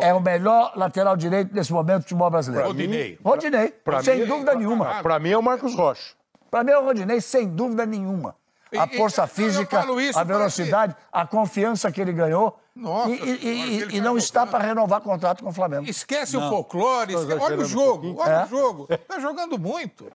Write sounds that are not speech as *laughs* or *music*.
É o melhor lateral direito nesse momento do futebol brasileiro. Rodinei. Rodinei, pra, sem dúvida nenhuma. Para mim é o Marcos Rocha. Para mim é o Rodinei, sem dúvida nenhuma. A força física, isso, a velocidade, a confiança que ele ganhou. Nossa, e, e, e não está para renovar contrato com o Flamengo. Esquece não. o folclore, olha o jogo, um olha é? o jogo. Está *laughs* jogando muito.